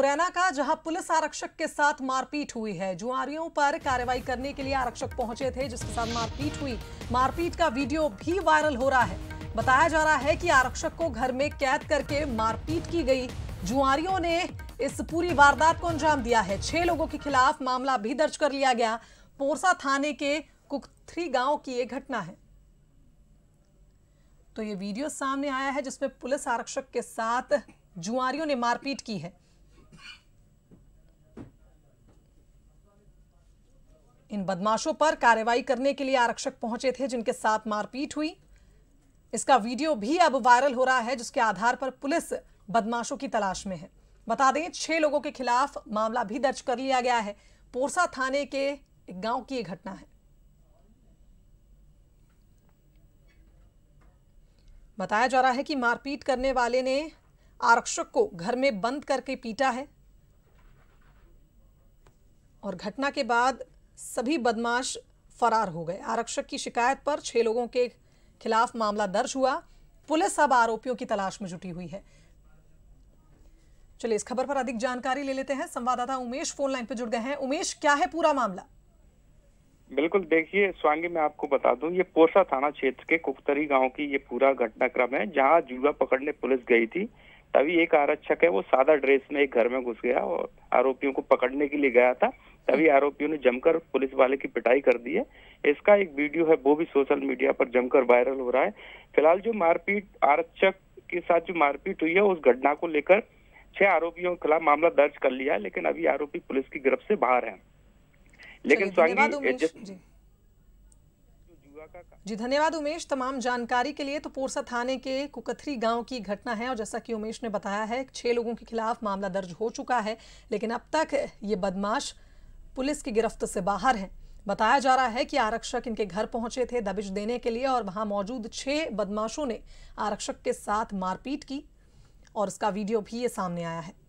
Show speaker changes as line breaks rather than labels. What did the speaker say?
मुरैना का जहां पुलिस आरक्षक के साथ मारपीट हुई है जुआरियों पर कार्रवाई करने के लिए आरक्षक पहुंचे थे जिसके साथ मारपीट हुई मारपीट का वीडियो भी वायरल हो रहा है बताया जा रहा है कि आरक्षक को घर में कैद करके मारपीट की गई जुआरियों ने इस पूरी वारदात को अंजाम दिया है छह लोगों के खिलाफ मामला भी दर्ज कर लिया गया पोरसा थाने के कुकथरी गांव की यह घटना है तो ये वीडियो सामने आया है जिसमें पुलिस आरक्षक के साथ जुआरियों ने मारपीट की है इन बदमाशों पर कार्रवाई करने के लिए आरक्षक पहुंचे थे जिनके साथ मारपीट हुई इसका वीडियो भी अब वायरल हो रहा है जिसके आधार पर पुलिस बदमाशों की तलाश में है बता दें छह लोगों के खिलाफ मामला भी दर्ज कर लिया गया है पोरसा थाने के एक गांव की यह घटना है बताया जा रहा है कि मारपीट करने वाले ने आरक्षक को घर में बंद करके पीटा है और घटना के बाद सभी बदमाश फरार हो गए आरक्षक की शिकायत पर छह लोगों के खिलाफ मामला दर्ज हुआ पुलिस अब आरोपियों की तलाश में जुटी हुई है चलिए इस खबर पर अधिक जानकारी ले लेते हैं संवाददाता उमेश फोन लाइन पर जुड़ गए हैं उमेश क्या है पूरा मामला
बिल्कुल देखिए स्वांगी मैं आपको बता दूं ये पोसा थाना क्षेत्र के कुकतरी गांव की ये पूरा घटनाक्रम है जहां जुआ पकड़ने पुलिस गई थी तभी एक आरक्षक है वो सादा ड्रेस में एक घर में घुस गया और आरोपियों को पकड़ने के लिए गया था तभी हम्म। आरोपियों ने जमकर पुलिस वाले की पिटाई कर दी है इसका एक वीडियो है वो भी सोशल मीडिया पर जमकर वायरल हो रहा है फिलहाल जो मारपीट आरक्षक के साथ जो मारपीट हुई है उस घटना को लेकर छह आरोपियों के खिलाफ मामला दर्ज कर लिया है लेकिन अभी आरोपी पुलिस की गिरफ्त से बाहर है लेकिन स्वांगी
जी धन्यवाद उमेश तमाम जानकारी के लिए तो पोरसा थाने के कुकथरी गांव की घटना है और जैसा कि उमेश ने बताया है छह लोगों के खिलाफ मामला दर्ज हो चुका है लेकिन अब तक ये बदमाश पुलिस की गिरफ्त से बाहर हैं बताया जा रहा है कि आरक्षक इनके घर पहुंचे थे दबिश देने के लिए और वहां मौजूद छह बदमाशों ने आरक्षक के साथ मारपीट की और इसका वीडियो भी ये सामने आया है